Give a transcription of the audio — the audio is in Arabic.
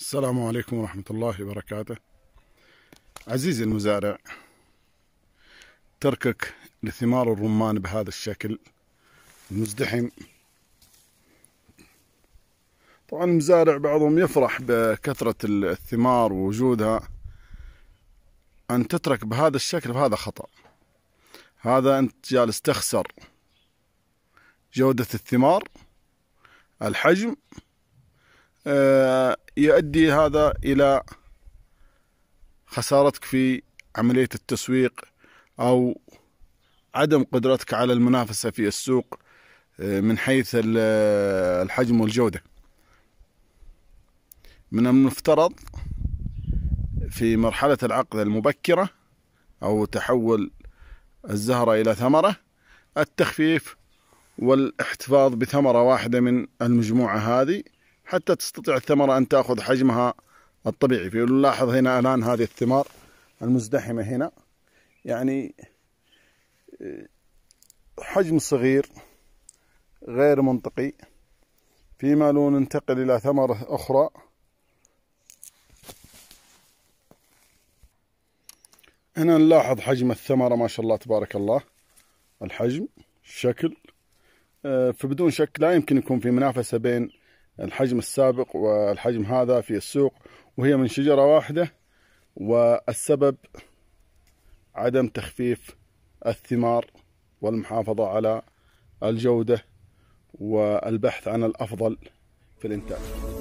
السلام عليكم ورحمة الله وبركاته عزيزي المزارع تركك لثمار الرمان بهذا الشكل المزدحم طبعا المزارع بعضهم يفرح بكثرة الثمار ووجودها أن تترك بهذا الشكل فهذا خطأ هذا أنت جالس تخسر جودة الثمار الحجم آه، يؤدي هذا إلى خسارتك في عملية التسويق أو عدم قدرتك على المنافسة في السوق آه، من حيث آه، الحجم والجودة من المفترض في مرحلة العقد المبكرة أو تحول الزهرة إلى ثمرة التخفيف والاحتفاظ بثمرة واحدة من المجموعة هذه حتى تستطيع الثمرة أن تأخذ حجمها الطبيعي فنلاحظ هنا الآن هذه الثمار المزدحمة هنا يعني آه، حجم صغير غير منطقي فيما لو ننتقل إلى ثمرة أخرى هنا نلاحظ حجم الثمرة ما شاء الله تبارك الله الحجم الشكل آه، فبدون شك لا يمكن يكون في منافسة بين الحجم السابق والحجم هذا في السوق وهي من شجرة واحدة والسبب عدم تخفيف الثمار والمحافظة على الجودة والبحث عن الأفضل في الإنتاج